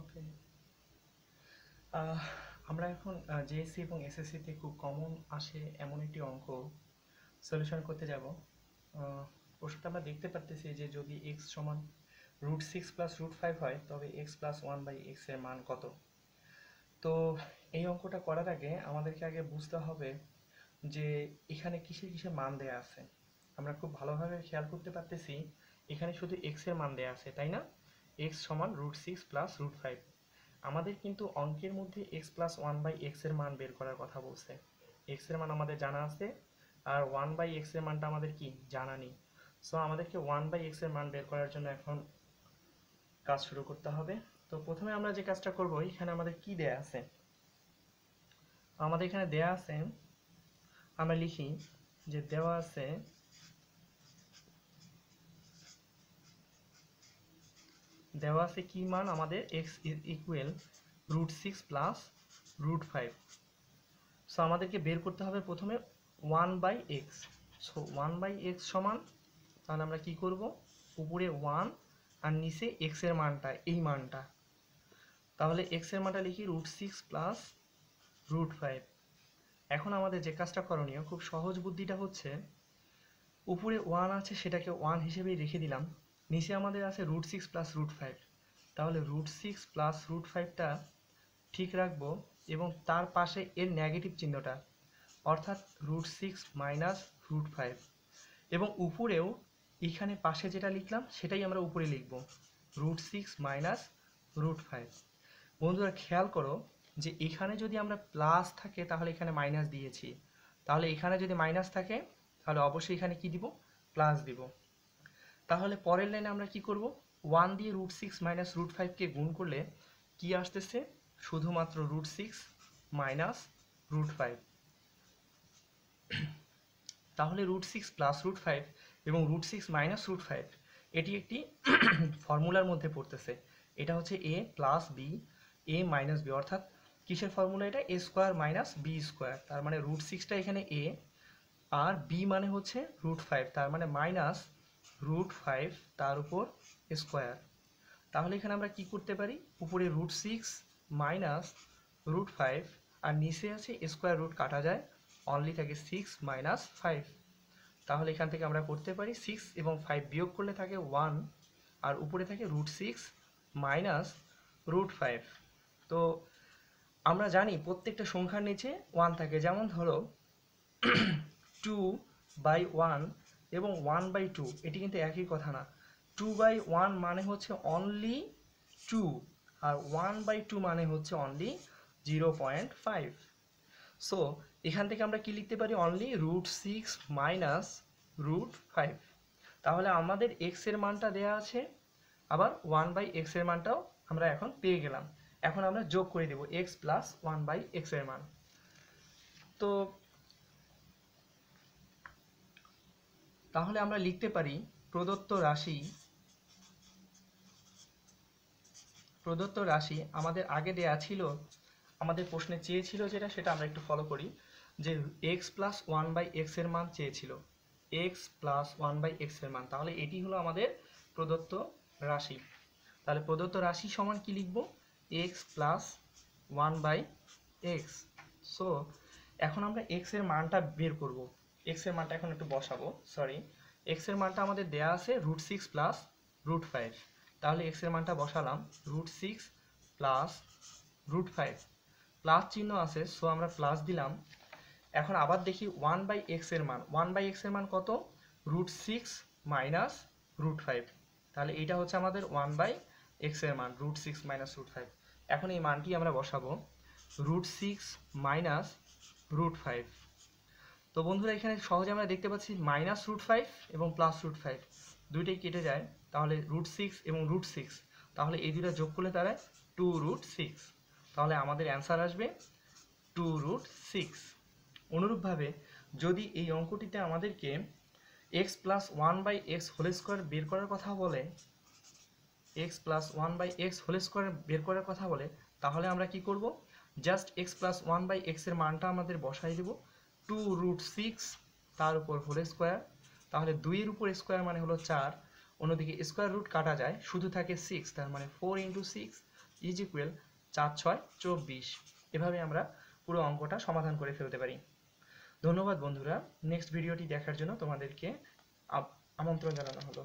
ওকে uh, আমরা এখন JSC uh, এবং এসএসসিতে খুব কমন আসে এমন একটি অঙ্ক সলিউশন করতে যাব uh, প্রশ্নটা আমরা দেখতে পারতেছি যে যদি এক্স সমান root six plus root five হয় তবে এক্স প্লাস ওয়ান বাই এক্সের মান কত তো এই অঙ্কটা করার আগে আমাদেরকে আগে বুঝতে হবে যে এখানে কিসের কিসের মান দেয়া আছে আমরা খুব ভালোভাবে খেয়াল করতে পারতেছি এখানে শুধু এক্সের মান দেয়া আছে তাই না এক্স সমান root six plus root five আমাদের কিন্তু অঙ্কের মধ্যে এক্স প্লাস ওয়ান বাই এক্সের মান বের করার কথা বলছে এক্সের মান আমাদের জানা আছে আর ওয়ান বাই এক্সের মানটা আমাদের কি জানা নেই সো আমাদেরকে ওয়ান বাই এক্সের মান বের করার জন্য এখন কাজ শুরু করতে হবে তো প্রথমে আমরা যে কাজটা করব এখানে আমাদের কি দেয়া আছে আমাদের এখানে দেয়া আছে আমরা লিখি যে দেওয়া আছে দেওয়া আছে কী মান আমাদের X equal root six plus root five so আমাদেরকে বের করতে হবে প্রথমে one by X so one by X সমান তাহলে আমরা কি করব উপরে ওয়ান আর নিচে এক্সের মানটা এই মানটা তাহলে এক্সের মানটা লিখি root six plus root five এখন আমাদের যে কাজটা করণীয় খুব সহজ বুদ্ধিটা হচ্ছে উপরে ওয়ান আছে সেটাকে ওয়ান হিসেবেই রেখে দিলাম নিচে আমাদের আছে root six plus root five তাহলে রুট সিক্স প্লাস রুট ফাইভটা ঠিক রাখবো এবং তার পাশে এর নেগেটিভ চিহ্নটা অর্থাৎ root six minus root five এবং উপরেও এখানে পাশে যেটা লিখলাম সেটাই আমরা উপরে লিখব root six minus root five বন্ধুরা খেয়াল করো যে এখানে যদি আমরা প্লাস থাকে তাহলে এখানে মাইনাস দিয়েছি তাহলে এখানে যদি মাইনাস থাকে তাহলে অবশ্যই এখানে কি দিব প্লাস দিব তাহলে পরের লাইনে আমরা কি করব ওয়ান দিয়ে রুট সিক্স মাইনাস রুট ফাইভকে গুণ করলে কি আসতেছে শুধুমাত্র root six minus root five তাহলে root six plus root five এবং root six minus root five এটি একটি ফর্মুলার মধ্যে পড়তেছে এটা হচ্ছে A plus B A minus B অর্থাৎ কিসের ফর্মুলা এটা A square minus B square তার মানে রুট সিক্সটা এখানে এ আর বি মানে হচ্ছে রুট ফাইভ তার মানে মাইনাস রুট ফাইভ তার উপর স্কোয়ার তাহলে এখানে আমরা কি করতে পারি উপরে root six minus root five আর নিচে আছে স্কোয়ার রুট কাটা যায় অনলি থাকে সিক্স মাইনাস ফাইভ তাহলে এখান থেকে আমরা করতে পারি সিক্স এবং ফাইভ বিয়োগ করলে থাকে ওয়ান আর উপরে থাকে root six minus root five তো আমরা জানি প্রত্যেকটা সংখ্যার নিচে ওয়ান থাকে যেমন ধরো টু বাই ওয়ান এবং ওয়ান বাই টু এটি কিন্তু একই কথা না টু বাই ওয়ান মানে হচ্ছে অনলি টু আর ওয়ান বাই টু মানে হচ্ছে only zero point five so এখান থেকে আমরা কি লিখতে পারি only root six minus root five তাহলে আমাদের এক্সের মানটা দেয়া আছে আবার ওয়ান বাই এক্সের মানটাও আমরা এখন পেয়ে গেলাম এখন আমরা যোগ করে দেব এক্স প্লাস ওয়ান বাই এক্সের মান তো তাহলে আমরা লিখতে পারি প্রদত্ত রাশি প্রদত্ত রাশি আমাদের আগে দেয়া ছিল আমাদের প্রশ্নে চেয়েছিল যেটা সেটা আমরা একটু ফলো করি যে এক্স প্লাস ওয়ান বাই এক্সের মান চেয়েছিল এক্স প্লাস ওয়ান বাই এক্সের মান তাহলে এটি হলো আমাদের প্রদত্ত রাশি তাহলে প্রদত্ত রাশি সমান কি লিখব X plus one by X so এখন আমরা এক্সের মানটা বের করবো এক্সের মানটা এখন একটু বসাবো সরি এক্সের মানটা আমাদের দেয়া আছে root six plus root five তাহলে এক্সের মানটা বসালাম root six plus root five plus চিহ্ন আছে সো আমরা প্লাস দিলাম এখন আবার দেখি ওয়ান বাই এক্সের মান ওয়ান বাই এক্সের মান কত root six minus root five তাহলে এইটা হচ্ছে আমাদের ওয়ান বাই এক্সের মান root six minus root five এখন এই মানটি আমরা বসাবো root six minus root five তো বন্ধুরা এখানে সহজে আমরা দেখতে পাচ্ছি মাইনাস রুট ফাইভ এবং প্লাস রুট ফাইভ দুইটাই কেটে যায় তাহলে রুট সিক্স এবং রুট সিক্স তাহলে এই দুটা যোগ করলে তারা টু রুট সিক্স তাহলে আমাদের অ্যান্সার আসবে টু রুট সিক্স অনুরূপভাবে যদি এই অঙ্কটিতে আমাদেরকে X plus one by X whole square বের করার কথা বলে X plus one by X whole square বের করার কথা বলে তাহলে আমরা কি করব just X plus one by এক্সের মানটা আমাদের বসাই দেবো টু রুট সিক্স তার উপর হোল স্কোয়ার তাহলে দুইয়ের উপর স্কোয়ার মানে হলো চার অন্যদিকে স্কোয়ার রুট কাটা যায় শুধু থাকে সিক্স তার মানে four into six is equal চার ছয় চব্বিশ এভাবে আমরা পুরো অঙ্কটা সমাধান করে ফেলতে পারি ধন্যবাদ বন্ধুরা নেক্সট ভিডিওটি দেখার জন্য তোমাদেরকে আমন্ত্রণ জানানো হলো